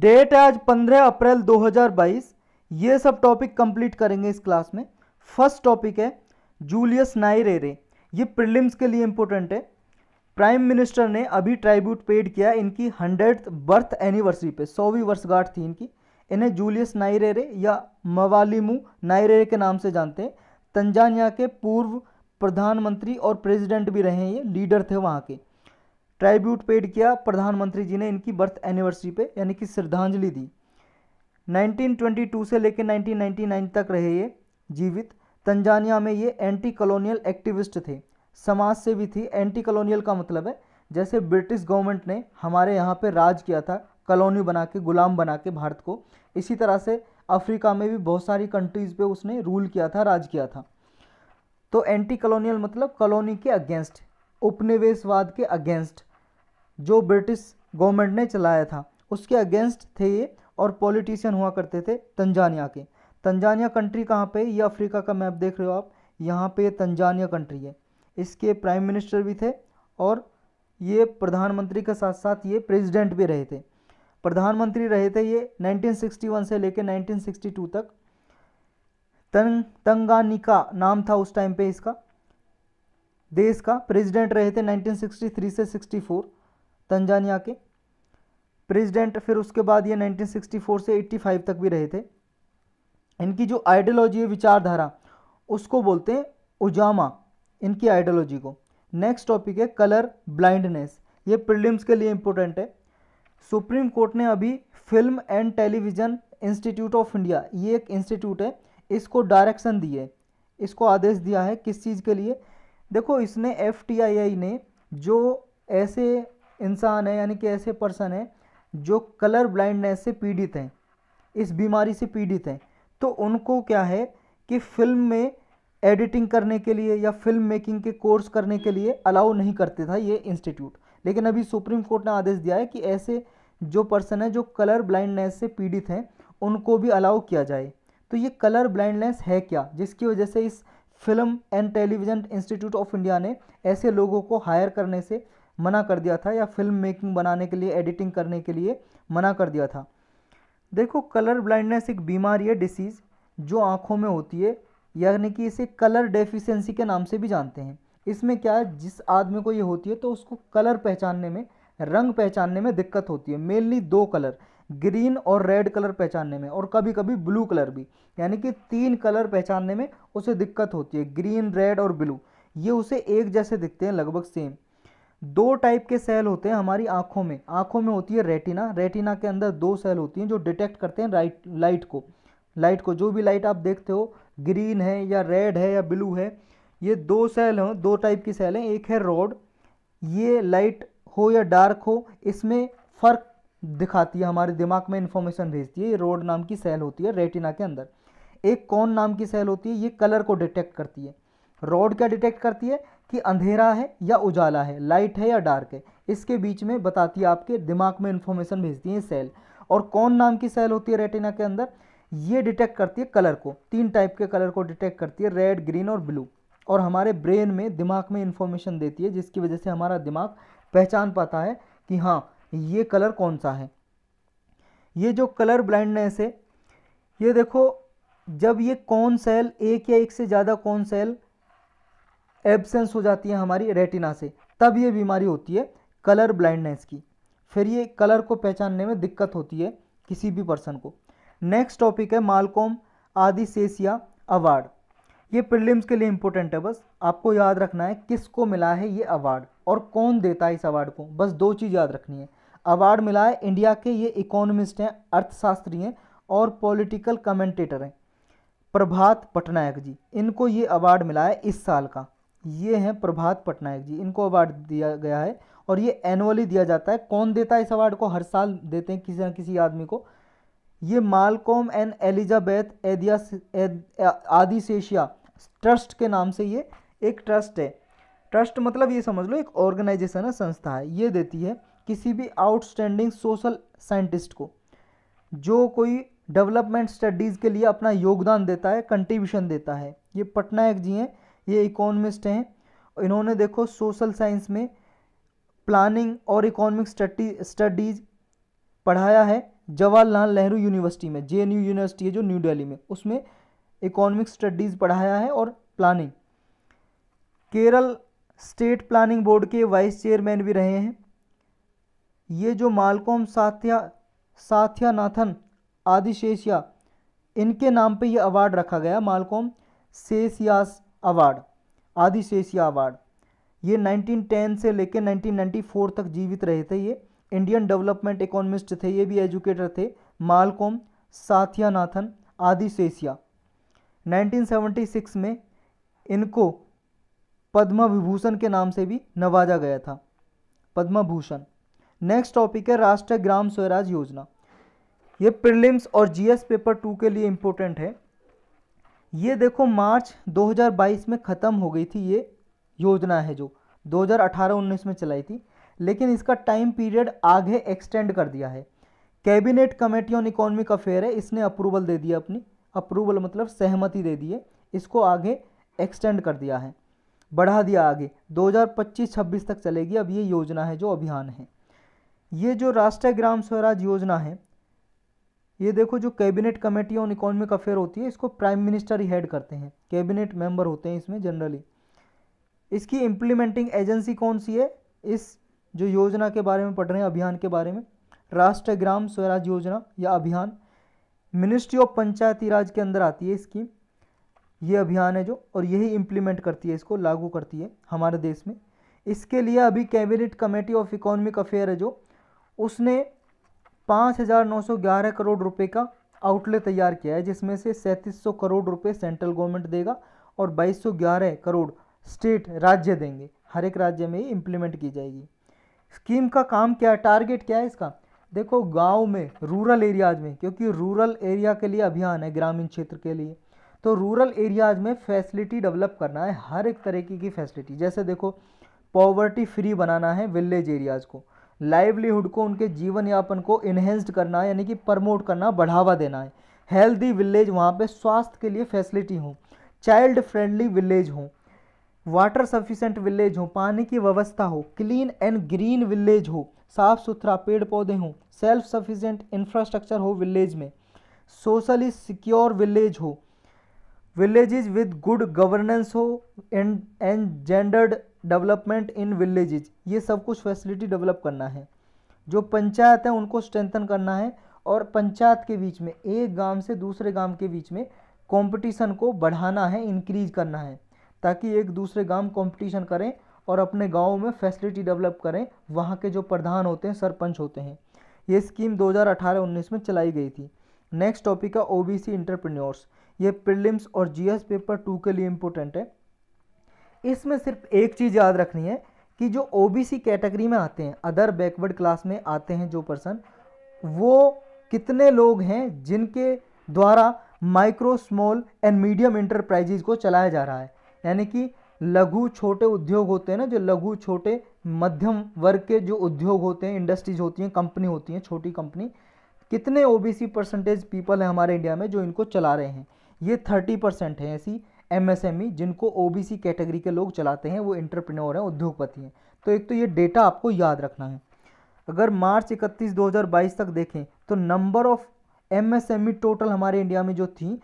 date है आज 15 अप्रैल 2022 ये सब टॉपिक कंप्लीट करेंगे इस क्लास में फर्स्ट टॉपिक है जूलियस नाइरेरे ये प्रिलिम्स के लिए इंपॉर्टेंट है प्राइम मिनिस्टर ने अभी ट्राइब्यूट पेड किया इनकी हंड्रेड बर्थ एनिवर्सरी पे सौवीं वर्षगांठ थी इनकी इन्हें जूलियस नायरेरे या मवालिमू नाइरेरे के नाम से जानते हैं तंजानिया के पूर्व प्रधानमंत्री और प्रेसिडेंट भी रहे हैं ये लीडर थे वहाँ के ट्राइब्यूट पेड किया प्रधानमंत्री जी ने इनकी बर्थ एनिवर्सरी पे यानी कि श्रद्धांजलि दी 1922 से लेकर 1999 तक रहे ये जीवित तंजानिया में ये एंटी कॉलोनियल एक्टिविस्ट थे समाज से भी थी एंटी कॉलोनियल का मतलब है जैसे ब्रिटिश गवर्नमेंट ने हमारे यहाँ पे राज किया था कॉलोनी बना के गुलाम बना के भारत को इसी तरह से अफ्रीका में भी बहुत सारी कंट्रीज़ पे उसने रूल किया था राज किया था तो एंटी कॉलोनियल मतलब कॉलोनी के अगेंस्ट उपनिवेशवाद के अगेंस्ट जो ब्रिटिश गवर्नमेंट ने चलाया था उसके अगेंस्ट थे ये और पॉलिटिशियन हुआ करते थे तंजानिया के तंजानिया कंट्री कहाँ पे ये अफ्रीका का मैप देख रहे हो आप यहाँ पे तंजानिया कंट्री है इसके प्राइम मिनिस्टर भी थे और ये प्रधानमंत्री के साथ साथ ये प्रेसिडेंट भी रहे थे प्रधानमंत्री रहे थे ये 1961 से लेकर 1962 तक तंग तंगानिका नाम था उस टाइम पे इसका देश का प्रेसिडेंट रहे थे 1963 से 64 तंजानिया के प्रेसिडेंट फिर उसके बाद ये 1964 से 85 तक भी रहे थे इनकी जो आइडियोलॉजी है विचारधारा उसको बोलते हैं उजामा इनकी आइडियोलॉजी को नेक्स्ट टॉपिक है कलर ब्लाइंडनेस ये प्रिलिम्स के लिए इम्पोर्टेंट है सुप्रीम कोर्ट ने अभी film and television institute of India ये एक इंस्टीट्यूट है इसको डायरेक्शन दिए है इसको आदेश दिया है किस चीज़ के लिए देखो इसने एफ ने जो ऐसे इंसान है यानी कि ऐसे पर्सन है जो कलर ब्लाइंडनेस से पीड़ित हैं इस बीमारी से पीड़ित हैं तो उनको क्या है कि फिल्म में एडिटिंग करने के लिए या फिल्म मेकिंग के कोर्स करने के लिए अलाउ नहीं करते था ये इंस्टीट्यूट लेकिन अभी सुप्रीम कोर्ट ने आदेश दिया है कि ऐसे जो पर्सन है जो कलर ब्लाइंडनेस से पीड़ित हैं उनको भी अलाउ किया जाए तो ये कलर ब्लाइंडनेस है क्या जिसकी वजह से इस film and television institute of India ने ऐसे लोगों को हायर करने से मना कर दिया था या फिल्म मेकिंग बनाने के लिए एडिटिंग करने के लिए मना कर दिया था देखो कलर ब्लाइंडनेस एक बीमारी है डिसीज़ जो आँखों में होती है यानी कि इसे कलर डेफिशेंसी के नाम से भी जानते हैं इसमें क्या है जिस आदमी को ये होती है तो उसको कलर पहचानने में रंग पहचानने में दिक्कत होती है मेनली दो कलर ग्रीन और रेड कलर पहचानने में और कभी कभी ब्लू कलर भी यानी कि तीन कलर पहचानने में उसे दिक्कत होती है ग्रीन रेड और ब्लू ये उसे एक जैसे दिखते हैं लगभग सेम दो टाइप के सेल होते हैं हमारी आंखों में आँखों में होती है रेटिना रेटिना के अंदर दो सेल होती हैं जो डिटेक्ट करते हैं राइट लाइट को लाइट को जो भी लाइट आप देखते हो ग्रीन है या रेड है या ब्लू है ये दो सेल हैं दो टाइप की सेल हैं एक है रोड ये लाइट हो या डार्क हो इसमें फ़र्क दिखाती है हमारे दिमाग में इन्फॉर्मेशन भेजती है ये रोड नाम की सेल होती है रेटिना के अंदर एक कौन नाम की सेल होती है ये कलर को डिटेक्ट करती है रोड क्या डिटेक्ट करती है कि अंधेरा है या उजाला है लाइट है या डार्क है इसके बीच में बताती है आपके दिमाग में इन्फॉर्मेशन भेजती है सेल और कौन नाम की सेल होती है रेटिना के अंदर ये डिटेक्ट करती है कलर को तीन टाइप के कलर को डिटेक्ट करती है रेड ग्रीन और ब्लू और हमारे ब्रेन में दिमाग में इंफॉर्मेशन देती है जिसकी वजह से हमारा दिमाग पहचान पाता है कि हाँ ये कलर कौन सा है ये जो कलर ब्लाइंडनेस है ये देखो जब ये कौन सेल एक या एक से ज़्यादा कौन सेल एबसेंस हो जाती है हमारी रेटिना से तब ये बीमारी होती है कलर ब्लाइंडनेस की फिर ये कलर को पहचानने में दिक्कत होती है किसी भी पर्सन को नेक्स्ट टॉपिक है मालकॉम आदि सेसिया अवार्ड ये प्रिलिम्स के लिए इंपॉर्टेंट है बस आपको याद रखना है किसको मिला है ये अवार्ड और कौन देता है इस अवार्ड को बस दो चीज़ याद रखनी है अवार्ड मिला है इंडिया के ये इकोनॉमिस्ट हैं अर्थशास्त्री हैं और पॉलिटिकल कमेंटेटर हैं प्रभात पटनायक जी इनको ये अवार्ड मिला है इस साल का ये हैं प्रभात पटनायक जी इनको अवार्ड दिया गया है और ये एनुअली दिया जाता है कौन देता है इस अवार्ड को हर साल देते हैं किसी न किसी आदमी को ये Malcolm and Elizabeth Adiseshiah trust के नाम से ये एक ट्रस्ट है ट्रस्ट मतलब ये समझ लो एक ऑर्गेनाइजेशन है संस्था है ये देती है किसी भी आउटस्टैंडिंग सोशल साइंटिस्ट को जो कोई डेवलपमेंट स्टडीज़ के लिए अपना योगदान देता है कंट्रीब्यूशन देता है ये पटनायक जी हैं ये इकोनमिस्ट हैं इन्होंने देखो सोशल साइंस में प्लानिंग और इकोनॉमिक स्टडीज़ पढ़ाया है जवाहरलाल नेहरू यूनिवर्सिटी में जे यूनिवर्सिटी है जो न्यू दिल्ली में उसमें इकोनॉमिक स्टडीज़ पढ़ाया है और planning Kerala state planning board के वाइस चेयरमैन भी रहे हैं ये जो मालकॉम साथिया साथ्यानाथन आदिशेषिया इनके नाम पे ये अवार्ड रखा गया मालकॉम सेसियास अवार्ड आदिशेषिया अवार्ड ये 1910 से लेकर 1994 तक जीवित रहे थे ये इंडियन डेवलपमेंट इकोनमिस्ट थे ये भी एजुकेटर थे मालकॉम साथियानाथन आदिशेषिया 1976 में इनको पद्म विभूषण के नाम से भी नवाजा गया था पद्म भूषण नेक्स्ट टॉपिक है राष्ट्रीय ग्राम स्वराज योजना ये प्रिलिम्स और जीएस पेपर टू के लिए इम्पोर्टेंट है ये देखो मार्च 2022 में ख़त्म हो गई थी ये योजना है जो 2018-19 में चलाई थी लेकिन इसका टाइम पीरियड आगे एक्सटेंड कर दिया है cabinet committee on economic affair है इसने अप्रूवल दे दिया अपनी अप्रूवल मतलब सहमति दे दी है इसको आगे एक्सटेंड कर दिया है बढ़ा दिया आगे 2025-26 तक चलेगी अब ये योजना है जो अभियान है ये जो राष्ट्रीय ग्राम स्वराज योजना है ये देखो जो cabinet committee on economic affair होती है इसको प्राइम मिनिस्टर ही हेड करते हैं कैबिनेट मेंबर होते हैं इसमें जनरली इसकी इम्प्लीमेंटिंग एजेंसी कौन सी है इस जो योजना के बारे में पढ़ रहे हैं अभियान के बारे में राष्ट्रीय ग्राम स्वराज योजना या अभियान मिनिस्ट्री ऑफ पंचायती राज के अंदर आती है स्कीम ये अभियान है जो और यही इम्प्लीमेंट करती है इसको लागू करती है हमारे देश में इसके लिए अभी cabinet committee of economic affair है जो उसने पाँच हज़ार नौ सौ ग्यारह करोड़ रुपए का आउटले तैयार किया है जिसमें से सैंतीस सौ करोड़ रुपए सेंट्रल गवर्नमेंट देगा और बाईस सौ ग्यारह करोड़ स्टेट राज्य देंगे हर एक राज्य में ये इम्प्लीमेंट की जाएगी स्कीम का काम क्या है टारगेट क्या है इसका देखो गांव में रूरल एरियाज में क्योंकि रूरल एरिया के लिए अभियान है ग्रामीण क्षेत्र के लिए तो रूरल एरियाज में फैसिलिटी डेवलप करना है हर एक तरीके की फैसिलिटी जैसे देखो पॉवर्टी फ्री बनाना है विलेज एरियाज़ को लाइवलीहुड को उनके जीवन यापन को इन्हेंस्ड करना यानी कि प्रमोट करना बढ़ावा देना है हेल्दी विलेज वहाँ पे स्वास्थ्य के लिए फैसिलिटी हो चाइल्ड फ्रेंडली विलेज हो वाटर सफिशेंट विलेज हो पानी की व्यवस्था हो क्लीन एंड ग्रीन विलेज हो साफ़ सुथरा पेड़ पौधे हों सेल्फ सफिशेंट इंफ्रास्ट्रक्चर हो विलेज में सोशली सिक्योर विलेज हो विलेज विद गुड गवर्नेंस हो and and gendered development in villages ये सब कुछ फैसिलिटी डेवलप करना है जो पंचायत है उनको स्ट्रेंथन करना है और पंचायत के बीच में एक गांव से दूसरे गांव के बीच में कंपटीशन को बढ़ाना है इंक्रीज करना है ताकि एक दूसरे गांव कंपटीशन करें और अपने गाँव में फैसिलिटी डेवलप करें वहाँ के जो प्रधान होते हैं सरपंच होते हैं ये स्कीम दो हज़ार में चलाई गई थी नेक्स्ट टॉपिक है ओ बी सी ये प्रिलिम्स और जीएस पेपर टू के लिए इम्पोर्टेंट है इसमें सिर्फ एक चीज़ याद रखनी है कि जो ओबीसी कैटेगरी में आते हैं अदर बैकवर्ड क्लास में आते हैं जो पर्सन वो कितने लोग हैं जिनके द्वारा micro small and medium enterprises को चलाया जा रहा है यानी कि लघु छोटे उद्योग होते हैं ना जो लघु छोटे मध्यम वर्ग के जो उद्योग होते हैं इंडस्ट्रीज होती हैं कंपनी होती हैं छोटी कंपनी कितने ओबीसी परसेंटेज पीपल हैं हमारे इंडिया में जो इनको चला रहे हैं ये थर्टी परसेंट है ऐसी एमएसएमई e, जिनको ओबीसी कैटेगरी के लोग चलाते हैं वो इंटरप्रेन्योर हैं उद्योगपति हैं तो एक तो ये डेटा आपको याद रखना है अगर मार्च हज़ार बाईस तक देखें तो नंबर ऑफ एमएसएमई टोटल हमारे इंडिया में जो थी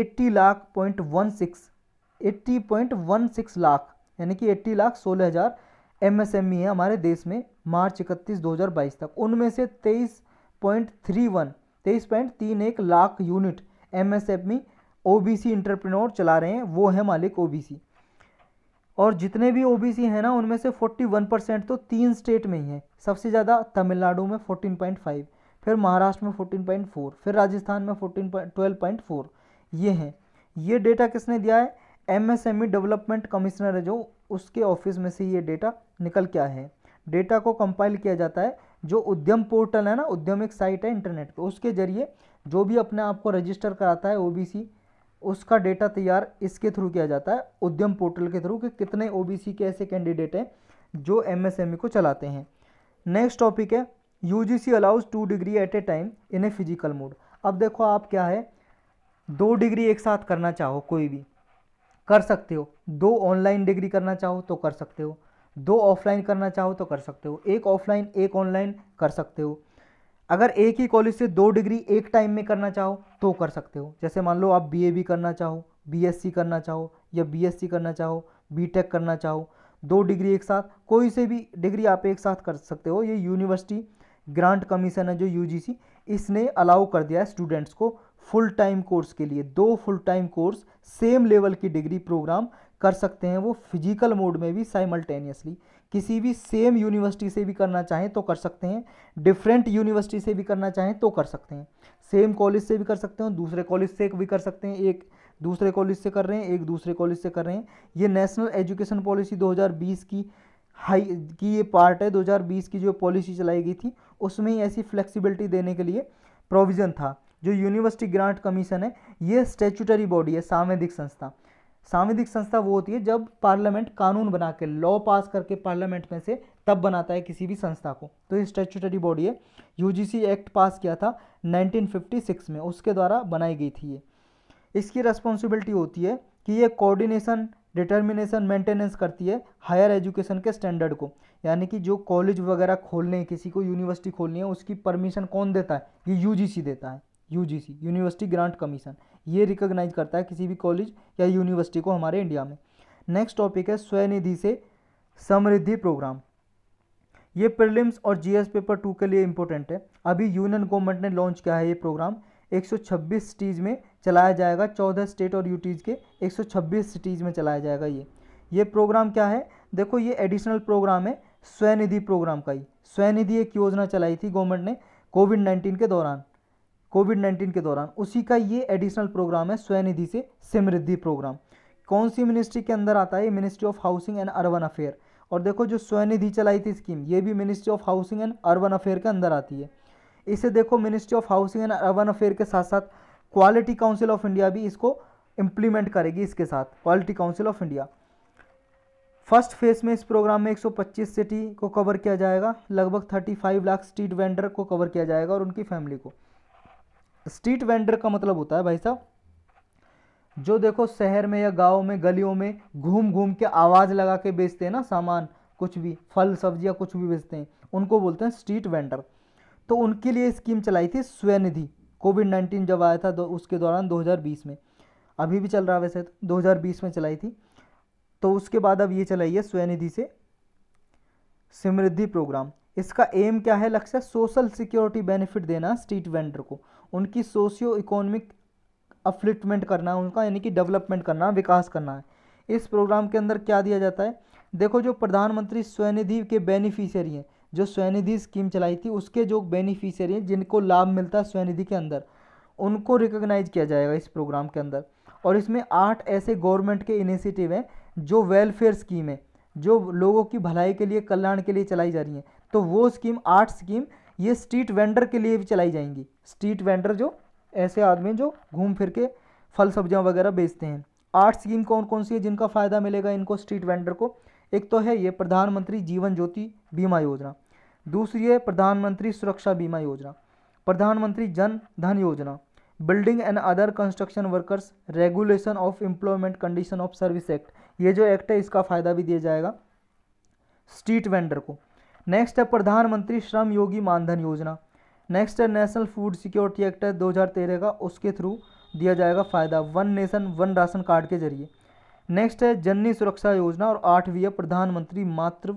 eighty lakh point one six eighty point one six lakh यानी कि एट्टी लाख सोलह हज़ार M S M E e है हमारे देश में मार्च इकतीस दो हज़ार बाईस तक उनमें से तेईस पॉइंट थ्री वन तेईस पॉइंट तीन एक lakh unit M S M E OBC entrepreneur चला रहे हैं वो है मालिक ओबीसी और जितने भी ओबीसी हैं ना उनमें से 41 परसेंट तो तीन स्टेट में ही है सबसे ज़्यादा तमिलनाडु में 14.5 फिर महाराष्ट्र में 14.4 फिर राजस्थान में फोर ये हैं ये डेटा किसने दिया है एमएसएमई डेवलपमेंट कमिश्नर है जो उसके ऑफिस में से ये डेटा निकल के आए हैं डेटा को कंपाइल किया जाता है जो उद्यम पोर्टल है ना उद्यमिक साइट है इंटरनेट पर उसके जरिए जो भी अपने आप को रजिस्टर कराता है ओबीसी उसका डेटा तैयार इसके थ्रू किया जाता है उद्यम पोर्टल के थ्रू कि कितने ओबीसी के ऐसे कैंडिडेट हैं जो एमएसएमई e को चलाते हैं नेक्स्ट टॉपिक है UGC allows two degree at a time in a physical mode अब देखो आप क्या है दो डिग्री एक साथ करना चाहो कोई भी कर सकते हो दो ऑनलाइन डिग्री करना चाहो तो कर सकते हो दो ऑफलाइन करना चाहो तो कर सकते हो एक ऑफलाइन एक ऑनलाइन कर सकते हो अगर एक ही कॉलेज से दो डिग्री एक टाइम में करना चाहो तो कर सकते हो जैसे मान लो आप ए भी करना चाहो सी करना चाहो या सी करना चाहो टेक करना चाहो दो डिग्री एक साथ कोई से भी डिग्री आप एक साथ कर सकते हो ये यूनिवर्सिटी ग्रांट कमीशन है जो सी इसने अलाउ कर दिया है स्टूडेंट्स को फुल टाइम कोर्स के लिए दो full time course same level की डिग्री प्रोग्राम कर सकते हैं वो फिजिकल मोड में भी साइमल्टेनियसली किसी भी सेम यूनिवर्सिटी से भी करना चाहें तो कर सकते हैं डिफरेंट यूनिवर्सिटी से भी करना चाहें तो कर सकते हैं सेम कॉलेज से भी कर सकते हैं दूसरे कॉलेज से भी कर सकते हैं एक दूसरे कॉलेज से कर रहे हैं एक दूसरे कॉलेज से कर रहे हैं ये नेशनल एजुकेशन पॉलिसी 2020 की हाई की ये पार्ट है 2020 की जो पॉलिसी चलाई गई थी उसमें ही ऐसी फ्लेक्सिबिलिटी देने के लिए प्रोविज़न था जो यूनिवर्सिटी ग्रांट कमीशन है ये स्टेचुटरी बॉडी है सांविधिक संस्था सांविधिक संस्था वो होती है जब पार्लियामेंट कानून बना के लॉ पास करके पार्लियामेंट में से तब बनाता है किसी भी संस्था को तो ये स्टेचुटरी बॉडी है यूजीसी एक्ट पास किया था 1956 में उसके द्वारा बनाई गई थी ये इसकी रेस्पॉन्सिबिलिटी होती है कि ये कोऑर्डिनेशन डिटर्मिनेशन मेंटेनेंस करती है हायर एजुकेशन के स्टैंडर्ड को यानी कि जो कॉलेज वगैरह खोलने हैं किसी को यूनिवर्सिटी खोलनी है उसकी परमिशन कौन देता है ये यूजीसी देता है यू यूनिवर्सिटी ग्रांट कमीशन ये रिकॉग्नाइज करता है किसी भी कॉलेज या यूनिवर्सिटी को हमारे इंडिया में नेक्स्ट टॉपिक है स्वनिधि से समृद्धि प्रोग्राम ये प्रिलिम्स और जीएस पेपर टू के लिए इंपॉर्टेंट है अभी यूनियन गवर्नमेंट ने लॉन्च किया है ये प्रोग्राम 126 सिटीज़ में चलाया जाएगा 14 स्टेट और यूटीज़ के 126 सिटीज़ में चलाया जाएगा ये ये प्रोग्राम क्या है देखो ये एडिशनल प्रोग्राम है स्वनिधि प्रोग्राम का ही स्वनिधि एक योजना चलाई थी गवर्नमेंट ने कोविड नाइन्टीन के दौरान कोविड नाइन्टीन के दौरान उसी का ये एडिशनल प्रोग्राम है स्वनिधि से समृद्धि प्रोग्राम कौन सी मिनिस्ट्री के अंदर आता है ministry of housing and urban affair और देखो जो स्वनिधि चलाई थी स्कीम ये भी ministry of housing and urban affair के अंदर आती है इसे देखो ministry of housing and urban affair के साथ साथ क्वालिटी काउंसिल ऑफ इंडिया भी इसको इम्प्लीमेंट करेगी इसके साथ quality council of India first phase में इस प्रोग्राम में 125 सिटी को कवर किया जाएगा लगभग 35 लाख स्ट्रीट वेंडर को कवर किया जाएगा और उनकी फैमिली को स्ट्रीट वेंडर का मतलब होता है भाई साहब जो देखो शहर में या गांव में गलियों में घूम घूम के आवाज़ लगा के बेचते हैं ना सामान कुछ भी फल सब्जियाँ कुछ भी बेचते हैं उनको बोलते हैं स्ट्रीट वेंडर तो उनके लिए स्कीम चलाई थी स्वनिधि कोविड नाइन्टीन जब आया था उसके दौरान 2020 में अभी भी चल रहा है वैसे तो में चलाई थी तो उसके बाद अब ये चलाई है स्वनिधि से समृद्धि प्रोग्राम इसका एम क्या है लक्ष्य सोशल सिक्योरिटी बेनिफिट देना स्ट्रीट वेंडर को उनकी सोशियो इकोनॉमिक अफ्लिटमेंट करना है उनका यानी कि डेवलपमेंट करना विकास करना है इस प्रोग्राम के अंदर क्या दिया जाता है देखो जो प्रधानमंत्री स्वनिधि के बेनिफिशियरी हैं जो स्वनिधि स्कीम चलाई थी उसके जो बेनिफिशियरी हैं जिनको लाभ मिलता है स्वनिधि के अंदर उनको रिकोगनाइज किया जाएगा इस प्रोग्राम के अंदर और इसमें आठ ऐसे गवर्नमेंट के इनिशिएटिव हैं जो वेलफेयर स्कीम है जो लोगों की भलाई के लिए कल्याण के लिए चलाई जा रही हैं तो वो स्कीम आठ स्कीम ये स्ट्रीट वेंडर के लिए भी चलाई जाएंगी स्ट्रीट वेंडर जो ऐसे आदमी जो घूम फिर के फल सब्जियाँ वगैरह बेचते हैं आठ स्कीम कौन कौन सी है जिनका फ़ायदा मिलेगा इनको स्ट्रीट वेंडर को एक तो है ये प्रधानमंत्री जीवन ज्योति बीमा योजना दूसरी है प्रधानमंत्री सुरक्षा बीमा योजना प्रधानमंत्री Jan Dhan Yojana building and other construction workers regulation of employment condition of service act ये जो एक्ट है इसका फ़ायदा भी दिया जाएगा स्ट्रीट वेंडर को नेक्स्ट है प्रधानमंत्री श्रम योगी मानधन योजना नेक्स्ट है नेशनल फूड सिक्योरिटी एक्ट है दो का उसके थ्रू दिया जाएगा फ़ायदा one nation one ration card के जरिए नेक्स्ट है जननी सुरक्षा योजना और आठवीं है प्रधानमंत्री मातृ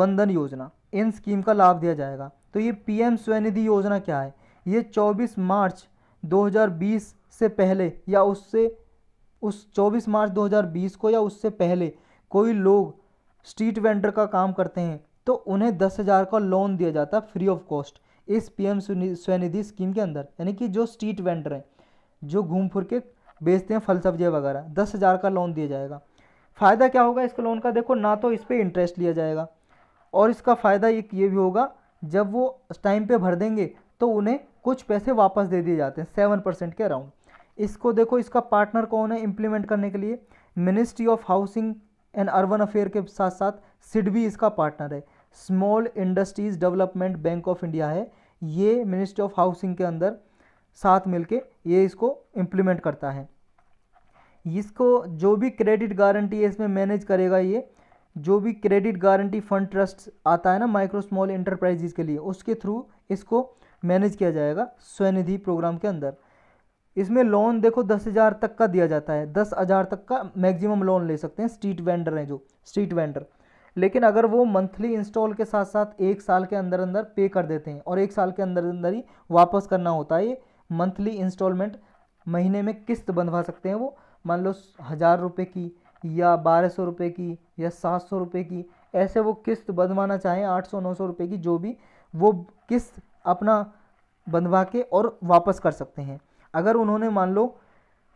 वंदन योजना इन स्कीम का लाभ दिया जाएगा तो ये पीएम स्वनिधि योजना क्या है ये 24 मार्च 2020 से पहले या उससे उस 24 मार्च 2020 को या उससे पहले कोई लोग स्ट्रीट वेंडर का काम करते हैं तो उन्हें दस हज़ार का लोन दिया जाता है फ्री ऑफ कॉस्ट इस पी एम स्वनिधि स्कीम के अंदर यानी कि जो स्ट्रीट वेंडर हैं जो घूम फिर के बेचते हैं फल सब्जियाँ वगैरह दस हज़ार का लोन दिया जाएगा फ़ायदा क्या होगा इसका लोन का देखो ना तो इस पर इंटरेस्ट लिया जाएगा और इसका फ़ायदा एक ये भी होगा जब वो टाइम पे भर देंगे तो उन्हें कुछ पैसे वापस दे दिए जाते हैं सेवन परसेंट के अराउंड इसको देखो इसका पार्टनर कौन है इम्प्लीमेंट करने के लिए ministry of housing and urban affair के साथ साथ सिड भी इसका पार्टनर है small industries development bank of India है ये मिनिस्ट्री ऑफ हाउसिंग के अंदर साथ मिलके ये इसको इम्प्लीमेंट करता है इसको जो भी क्रेडिट गारंटी है इसमें मैनेज करेगा ये जो भी क्रेडिट गारंटी फंड ट्रस्ट आता है ना माइक्रो स्मॉल इंटरप्राइजेज के लिए उसके थ्रू इसको मैनेज किया जाएगा स्वनिधि प्रोग्राम के अंदर इसमें लोन देखो दस हज़ार तक का दिया जाता है दस हज़ार तक का मैक्सिमम लोन ले सकते हैं स्ट्रीट वेंडर हैं जो स्ट्रीट वेंडर लेकिन अगर वो मंथली इंस्टॉल के साथ साथ एक साल के अंदर अंदर पे कर देते हैं और एक साल के अंदर अंदर ही वापस करना होता है ये मंथली इंस्टॉलमेंट महीने में किस्त बंधवा सकते हैं वो मान लो हज़ार रुपये की या बारह सौ रुपये की या सात सौ रुपये की ऐसे वो किस्त बंधवाना चाहें आठ सौ नौ सौ रुपये की जो भी वो किस्त अपना बंधवा के और वापस कर सकते हैं अगर उन्होंने मान लो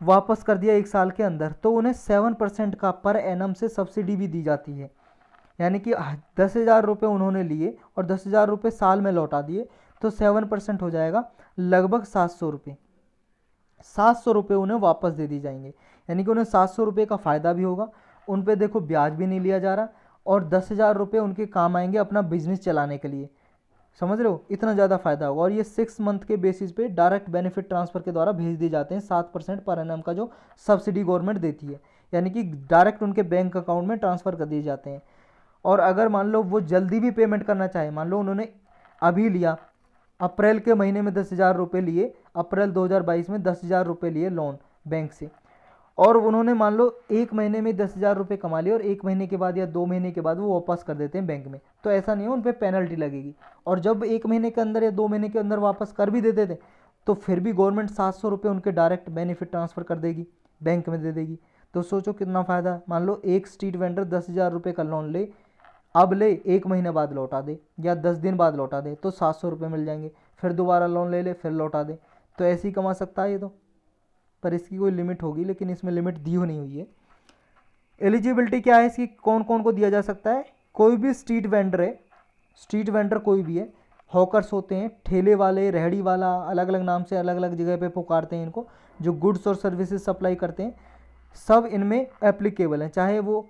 वापस कर दिया एक साल के अंदर तो उन्हें सेवन परसेंट का पर एनम से सब्सिडी भी दी जाती है यानी कि दस हज़ार रुपये उन्होंने लिए और दस हज़ार रुपये साल में लौटा दिए तो सेवन परसेंट हो जाएगा लगभग सात सौ रुपये सात सौ रुपये उन्हें वापस दे दी जाएंगे यानी कि उन्हें सात सौ रुपये का फ़ायदा भी होगा उन पर देखो ब्याज भी नहीं लिया जा रहा और दस हज़ार रुपये उनके काम आएंगे अपना बिजनेस चलाने के लिए समझ रहे हो इतना ज़्यादा फायदा होगा और ये सिक्स मंथ के बेसिस पे डायरेक्ट बेनिफिट ट्रांसफ़र के द्वारा भेज दिए जाते हैं सात परसेंट पर एन का जो सब्सिडी गवर्नमेंट देती है यानी कि डायरेक्ट उनके बैंक अकाउंट में ट्रांसफ़र कर दिए जाते हैं और अगर मान लो वो जल्दी भी पेमेंट करना चाहे मान लो उन्होंने अभी लिया अप्रैल के महीने में दस हज़ार रुपये लिए अप्रैल 2022 में दस हज़ार रुपये लिए लोन बैंक से और उन्होंने मान लो एक महीने में दस हज़ार रुपये कमा लिए और एक महीने के बाद या दो महीने के बाद वो वापस कर देते हैं बैंक में तो ऐसा नहीं है उन पर पेनल्टी लगेगी और जब एक महीने के अंदर या दो महीने के अंदर वापस कर भी देते थे तो फिर भी गवर्नमेंट सात सौ रुपये उनके डायरेक्ट बेनिफिट ट्रांसफ़र कर देगी बैंक में दे देगी तो सोचो कितना फ़ायदा मान लो एक स्ट्रीट वेंडर दस हज़ार रुपये का लोन ले अब ले एक महीने बाद लौटा दे या दस दिन बाद लौटा दे तो सात सौ रुपये मिल जाएंगे फिर दोबारा लोन ले ले फिर लौटा दे तो ऐसे ही कमा सकता है ये तो पर इसकी कोई लिमिट होगी लेकिन इसमें लिमिट दी नहीं हुई है एलिजिबिलिटी क्या है इसकी कौन कौन को दिया जा सकता है कोई भी स्ट्रीट वेंडर है स्ट्रीट वेंडर कोई भी है हॉकर्स होते हैं ठेले वाले रेहड़ी वाला अलग अलग नाम से अलग अलग जगह पे पुकारते हैं इनको जो गुड्स और सर्विसेज सप्लाई करते हैं सब इनमें एप्लीकेबल हैं चाहे वो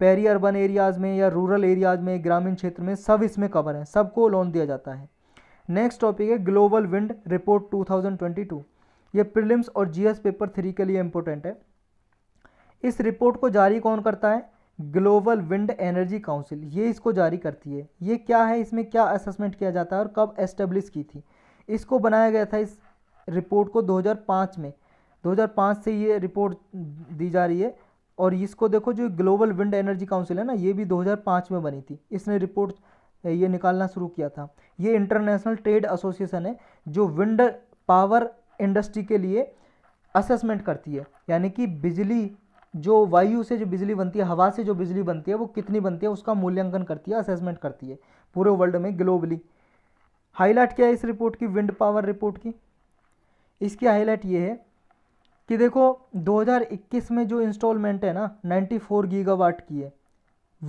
पैरी अर्बन एरियाज़ में या रूरल एरियाज़ में ग्रामीण क्षेत्र में सब इसमें कवर हैं सबको लोन दिया जाता है नेक्स्ट टॉपिक है ग्लोबल विंड रिपोर्ट 2022 ये प्रीलिम्स और जीएस पेपर थ्री के लिए इम्पोर्टेंट है इस रिपोर्ट को जारी कौन करता है ग्लोबल विंड एनर्जी काउंसिल ये इसको जारी करती है ये क्या है इसमें क्या असेसमेंट किया जाता है और कब एस्टेब्लिश की थी इसको बनाया गया था इस रिपोर्ट को 2005 में 2005 से ये रिपोर्ट दी जा रही है और इसको देखो जो ग्लोबल विंड एनर्जी काउंसिल है ना ये भी 2005 में बनी थी इसने रिपोर्ट ये निकालना शुरू किया था ये इंटरनेशनल ट्रेड एसोसिएशन है जो विंड पावर इंडस्ट्री के लिए असेसमेंट करती है यानी कि बिजली जो वायु से जो बिजली बनती है हवा से जो बिजली बनती है वो कितनी बनती है उसका मूल्यांकन करती है असेसमेंट करती है पूरे वर्ल्ड में ग्लोबली हाईलाइट क्या है इस रिपोर्ट की विंड पावर रिपोर्ट की इसकी हाईलाइट ये है कि देखो 2021 में जो इंस्टॉलमेंट है ना 94 गीगावाट की है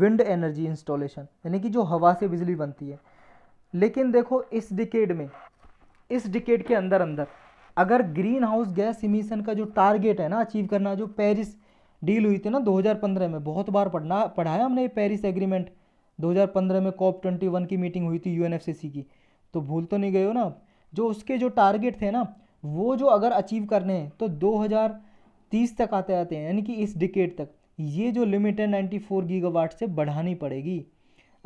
विंड एनर्जी इंस्टॉलेशन यानी कि जो हवा से बिजली बनती है लेकिन देखो इस डिकेड में इस डिकेड के अंदर अंदर अगर ग्रीन हाउस गैस इमिशन का जो टारगेट है ना अचीव करना जो पेरिस डील हुई थी ना 2015 में बहुत बार पढ़ना पढ़ाया हमने पेरिस एग्रीमेंट 2015 में कॉप 21 की मीटिंग हुई थी यूएनएफसीसी की तो भूल तो नहीं गए हो ना जो उसके जो टारगेट थे ना वो जो अगर अचीव करने हैं तो 2030 तक आते आते हैं यानी कि इस डिकेट तक ये जो लिमिट है 94 गीगावाट से बढ़ानी पड़ेगी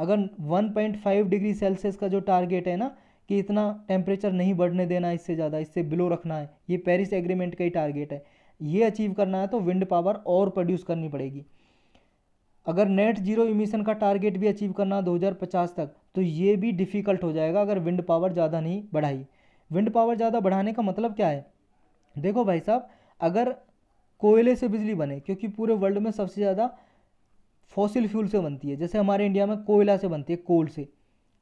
अगर 1.5 डिग्री सेल्सियस का जो टारगेट है ना कि इतना टेम्परेचर नहीं बढ़ने देना इससे ज़्यादा इससे बिलो रखना है ये पेरिस एग्रीमेंट का ही टारगेट है ये अचीव करना है तो विंड पावर और प्रोड्यूस करनी पड़ेगी अगर नेट जीरो इमिशन का टारगेट भी अचीव करना 2050 तक तो ये भी डिफ़िकल्ट हो जाएगा अगर विंड पावर ज़्यादा नहीं बढ़ाई विंड पावर ज़्यादा बढ़ाने का मतलब क्या है देखो भाई साहब अगर कोयले से बिजली बने क्योंकि पूरे वर्ल्ड में सबसे ज़्यादा फॉसिल फ्यूल से बनती है जैसे हमारे इंडिया में कोयला से बनती है कोल से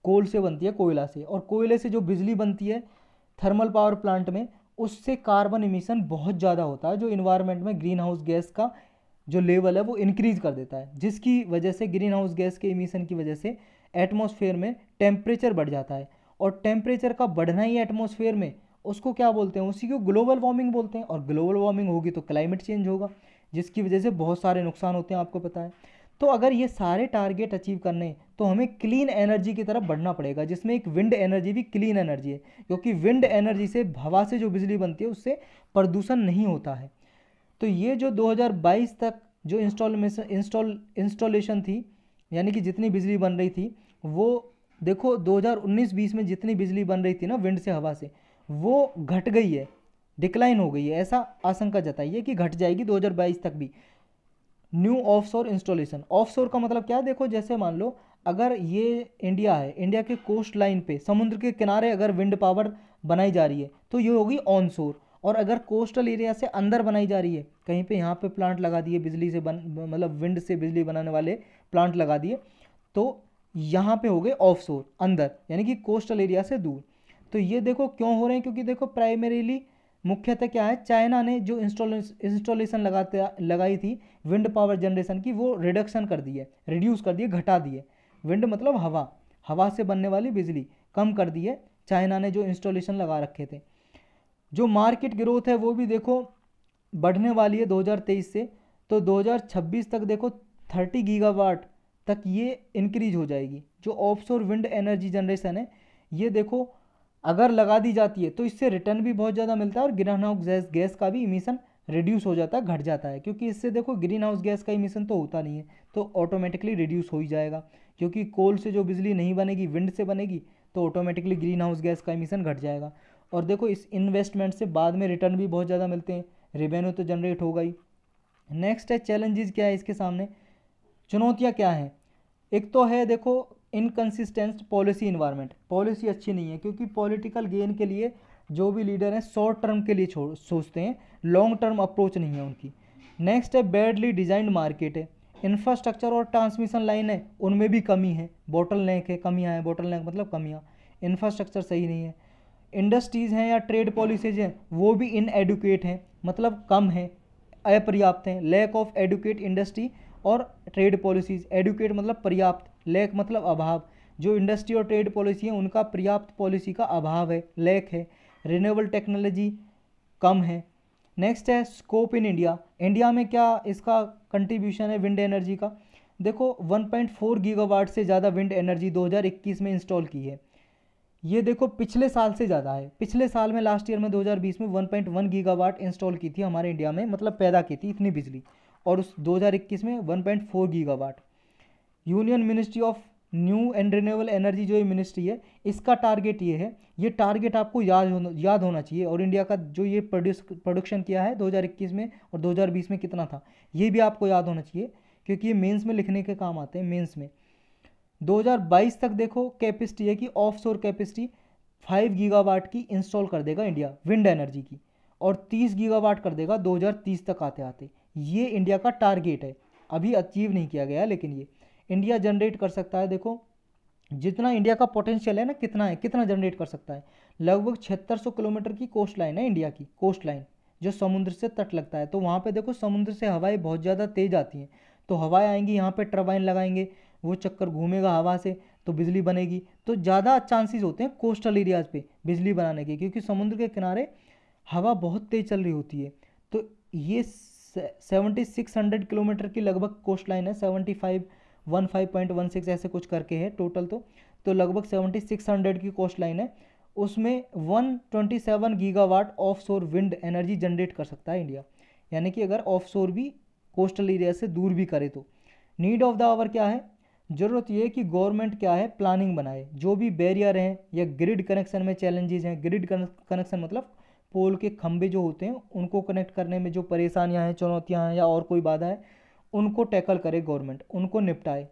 कोल से बनती है कोयला से और कोयले से जो बिजली बनती है थर्मल पावर प्लांट में उससे कार्बन इमिशन बहुत ज़्यादा होता है जो इन्वायरमेंट में ग्रीन हाउस गैस का जो लेवल है वो इंक्रीज कर देता है जिसकी वजह से ग्रीन हाउस गैस के इमिशन की वजह से एटमॉस्फेयर में टेम्परेचर बढ़ जाता है और टेम्परेचर का बढ़ना ही एटमोसफेयर में उसको क्या बोलते हैं उसी को ग्लोबल वार्मिंग बोलते हैं और ग्लोबल वार्मिंग होगी तो क्लाइमेट चेंज होगा जिसकी वजह से बहुत सारे नुकसान होते हैं आपको पता है तो अगर ये सारे टारगेट अचीव करने तो हमें क्लीन एनर्जी की तरफ बढ़ना पड़ेगा जिसमें एक विंड एनर्जी भी क्लीन एनर्जी है क्योंकि विंड एनर्जी से हवा से जो बिजली बनती है उससे प्रदूषण नहीं होता है तो ये जो 2022 तक जो इंस्टॉलेशन इंस्टॉल इंस्टॉलेशन थी यानी कि जितनी बिजली बन रही थी वो देखो 2019-20 में जितनी बिजली बन रही थी ना विंड से हवा से वो घट गई है डिक्लाइन हो गई है ऐसा आशंका जताई है कि घट जाएगी 2022 तक भी new offshore installation offshore का मतलब क्या है देखो जैसे मान लो अगर ये इंडिया है इंडिया के कोस्ट लाइन पे समुद्र के किनारे अगर विंड पावर बनाई जा रही है तो ये होगी ऑन शोर और अगर कोस्टल एरिया से अंदर बनाई जा रही है कहीं पे यहाँ पे प्लांट लगा दिए बिजली से बन मतलब विंड से बिजली बनाने वाले प्लांट लगा दिए तो यहाँ पे हो गए ऑफ अंदर यानी कि कोस्टल एरिया से दूर तो ये देखो क्यों हो रहे हैं क्योंकि देखो प्राइमरीली मुख्यतः क्या है चाइना ने जो इंस्टॉलेशन लगाते लगाई थी विंड पावर जनरेशन की वो रिडक्शन कर दी है रिड्यूस कर दिए घटा दिए विंड मतलब हवा हवा से बनने वाली बिजली कम कर दी है चाइना ने जो इंस्टॉलेशन लगा रखे थे जो मार्केट ग्रोथ है वो भी देखो बढ़ने वाली है 2023 से तो 2026 तक देखो 30 गीगावाट तक ये इंक्रीज हो जाएगी जो ऑफशोर विंड एनर्जी जनरेशन है ये देखो अगर लगा दी जाती है तो इससे रिटर्न भी बहुत ज़्यादा मिलता है और ग्रीन हाउस गैस गैस का भी इमिशन रिड्यूस हो जाता है घट जाता है क्योंकि इससे देखो ग्रीन हाउस गैस का इमिशन तो होता नहीं है तो ऑटोमेटिकली रिड्यूस हो ही जाएगा क्योंकि कोल से जो बिजली नहीं बनेगी विंड से बनेगी तो ऑटोमेटिकली ग्रीन हाउस गैस का इमिशन घट जाएगा और देखो इस इन्वेस्टमेंट से बाद में रिटर्न भी बहुत ज़्यादा मिलते हैं रेवेन्यू तो जनरेट होगा ही नेक्स्ट है चैलेंजेस क्या है इसके सामने चुनौतियाँ क्या हैं एक तो है देखो इनकन्सिस्टेंट पॉलिसी इन्वायरमेंट पॉलिसी अच्छी नहीं है क्योंकि पॉलिटिकल गेन के लिए जो भी लीडर हैं शॉर्ट टर्म के लिए सोचते हैं लॉन्ग टर्म अप्रोच नहीं है उनकी नेक्स्ट है बैडली डिजाइंड मार्केट है इंफ्रास्ट्रक्चर और ट्रांसमिशन लाइन है उनमें भी कमी है बोटल नेक है कमियाँ हैं बोटल नेक मतलब कमियाँ इंफ्रास्ट्रक्चर सही नहीं है इंडस्ट्रीज़ हैं या ट्रेड पॉलिसीज हैं वो भी इनएडुकेट हैं मतलब कम हैं अपर्याप्त हैं लैक ऑफ एडुकेट इंडस्ट्री और ट्रेड पॉलिसीज़ एडुकेट मतलब पर्याप्त लैक मतलब अभाव जो इंडस्ट्री और ट्रेड पॉलिसी है उनका पर्याप्त पॉलिसी का अभाव है लैक है रिन्यूएबल टेक्नोलॉजी कम है नेक्स्ट है स्कोप इन इंडिया इंडिया में क्या इसका कंट्रीब्यूशन है विंड एनर्जी का देखो 1.4 गीगावाट से ज़्यादा विंड एनर्जी 2021 में इंस्टॉल की है ये देखो पिछले साल से ज़्यादा है पिछले साल में लास्ट ईयर में 2020 में 1.1 गीगावाट इंस्टॉल की थी हमारे इंडिया में मतलब पैदा की थी इतनी बिजली और उस 2021 में 1.4 gigawatt union ministry of new and renewable energy जो ये मिनिस्ट्री है इसका टारगेट ये है ये टारगेट आपको याद होना याद होना चाहिए और इंडिया का जो ये प्रोड्यूस प्रोडक्शन किया है 2021 में और 2020 में कितना था ये भी आपको याद होना चाहिए क्योंकि ये मेंस में लिखने के काम आते हैं मेंस में 2022 तक देखो कैपेसिटी है कि offshore capacity five gigawatt की इंस्टॉल कर देगा इंडिया विंड एनर्जी की और तीस गीगावाट कर देगा दो तक आते आते ये इंडिया का टारगेट है अभी अचीव नहीं किया गया लेकिन ये इंडिया जनरेट कर सकता है देखो जितना इंडिया का पोटेंशियल है ना कितना है कितना जनरेट कर सकता है लगभग छिहत्तर किलोमीटर की कोस्ट लाइन है इंडिया की कोस्ट लाइन जो समुद्र से तट लगता है तो वहाँ पे देखो समुद्र से हवाएं बहुत ज़्यादा तेज आती हैं तो हवाएं आएंगी यहाँ पे टर्बाइन लगाएंगे वो चक्कर घूमेगा हवा से तो बिजली बनेगी तो ज़्यादा चांसेस होते हैं कोस्टल एरियाज़ पे बिजली बनाने के क्योंकि समुद्र के किनारे हवा बहुत तेज चल रही होती है तो ये सेवेंटी सिक्स हंड्रेड किलोमीटर की लगभग कोस्ट लाइन है seventy five one five point one six ऐसे कुछ करके है टोटल तो तो लगभग सेवेंटी सिक्स हंड्रेड की कोस्ट लाइन है उसमें one twenty seven gigawatt shore wind energy generate कर सकता है इंडिया यानी कि अगर ऑफ शोर भी कोस्टल एरिया से दूर भी करे तो नीड ऑफ द आवर क्या है ज़रूरत यह कि गवर्नमेंट क्या है प्लानिंग बनाए जो भी बैरियर हैं या ग्रिड कनेक्शन में चैलेंजेस हैं ग्रिड कनेक्शन मतलब पोल के खंभे जो होते हैं उनको कनेक्ट करने में जो परेशानियां हैं चुनौतियां हैं या और कोई बाधा है उनको टैकल करे गवर्नमेंट उनको निपटाए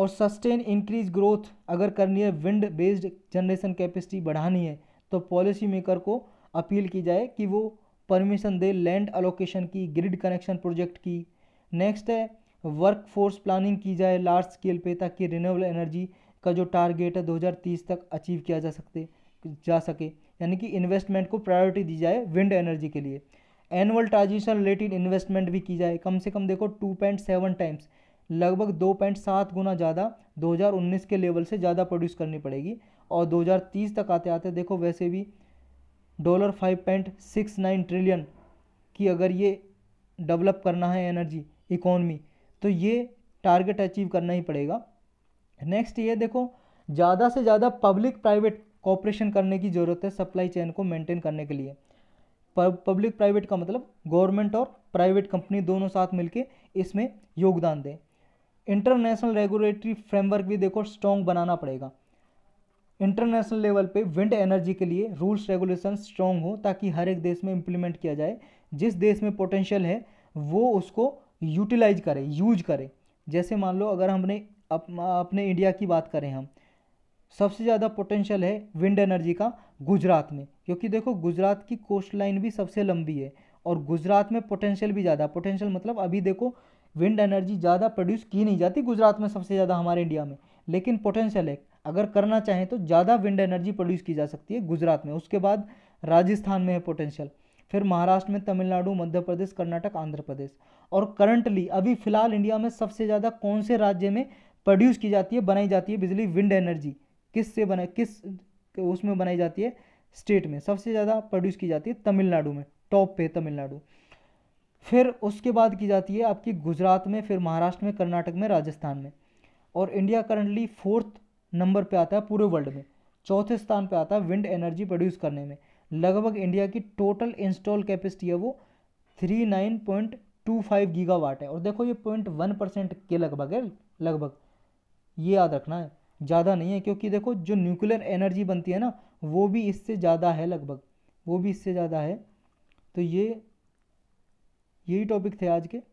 और सस्टेन इंक्रीज ग्रोथ अगर करनी है विंड बेस्ड जनरेशन कैपेसिटी बढ़ानी है तो पॉलिसी मेकर को अपील की जाए कि वो परमिशन दे लैंड अलोकेशन की ग्रिड कनेक्शन प्रोजेक्ट की नेक्स्ट है वर्क फोर्स प्लानिंग की जाए लार्ज स्केल पे ताकि रिन्यूएबल एनर्जी का जो टारगेट है 2030 तक अचीव किया जा सकते जा सके यानी कि इन्वेस्टमेंट को प्रायोरिटी दी जाए विंड एनर्जी के लिए एनुअल ट्रांजिशन रिलेटेड इन्वेस्टमेंट भी की जाए कम से कम देखो टू पॉइंट सेवन टाइम्स लगभग दो पॉइंट सात गुना ज़्यादा उन्नीस के लेवल से ज़्यादा प्रोड्यूस करनी पड़ेगी और तीस तक आते आते देखो वैसे भी dollar five point six nine trillion की अगर ये डेवलप करना है एनर्जी इकोनमी तो ये टारगेट अचीव करना ही पड़ेगा नेक्स्ट ये देखो ज़्यादा से ज़्यादा पब्लिक प्राइवेट कॉपरेशन करने की ज़रूरत है सप्लाई चेन को मेंटेन करने के लिए पब्लिक प्राइवेट का मतलब गवर्नमेंट और प्राइवेट कंपनी दोनों साथ मिलकर इसमें योगदान दें इंटरनेशनल रेगुलेटरी फ्रेमवर्क भी देखो स्ट्रॉन्ग बनाना पड़ेगा इंटरनेशनल लेवल पे विंड एनर्जी के लिए रूल्स रेगुलेशन स्ट्रॉन्ग हो ताकि हर एक देश में इम्प्लीमेंट किया जाए जिस देश में पोटेंशियल है वो उसको यूटिलाइज करे यूज करे जैसे मान लो अगर हमने अप, अपने इंडिया की बात करें हम सबसे ज़्यादा पोटेंशियल है विंड एनर्जी का गुजरात में क्योंकि देखो गुजरात की कोस्ट लाइन भी सबसे लंबी है और गुजरात में पोटेंशियल भी ज़्यादा पोटेंशियल मतलब अभी देखो विंड एनर्जी ज़्यादा प्रोड्यूस की नहीं जाती गुजरात में सबसे ज़्यादा हमारे इंडिया में लेकिन पोटेंशियल है अगर करना चाहें तो ज़्यादा विंड एनर्जी प्रोड्यूस की जा सकती है गुजरात में उसके बाद राजस्थान में है पोटेंशियल फिर महाराष्ट्र में तमिलनाडु मध्य प्रदेश कर्नाटक आंध्र प्रदेश और करंटली अभी फिलहाल इंडिया में सबसे ज़्यादा कौन से राज्य में प्रोड्यूस की जाती है बनाई जाती है बिजली विंड एनर्जी किस से बना किस उसमें बनाई जाती है स्टेट में सबसे ज़्यादा प्रोड्यूस की जाती है तमिलनाडु में टॉप पे तमिलनाडु फिर उसके बाद की जाती है आपकी गुजरात में फिर महाराष्ट्र में कर्नाटक में राजस्थान में और इंडिया करंटली फोर्थ नंबर पे आता है पूरे वर्ल्ड में चौथे स्थान पे आता है विंड एनर्जी प्रोड्यूस करने में लगभग इंडिया की टोटल इंस्टॉल कैपेसिटी है वो three nine point two five gigawatt है और देखो ये पॉइंट वन परसेंट के लगभग है लगभग ये याद रखना है ज़्यादा नहीं है क्योंकि देखो जो न्यूक्लियर एनर्जी बनती है ना वो भी इससे ज़्यादा है लगभग वो भी इससे ज़्यादा है तो ये यही टॉपिक थे आज के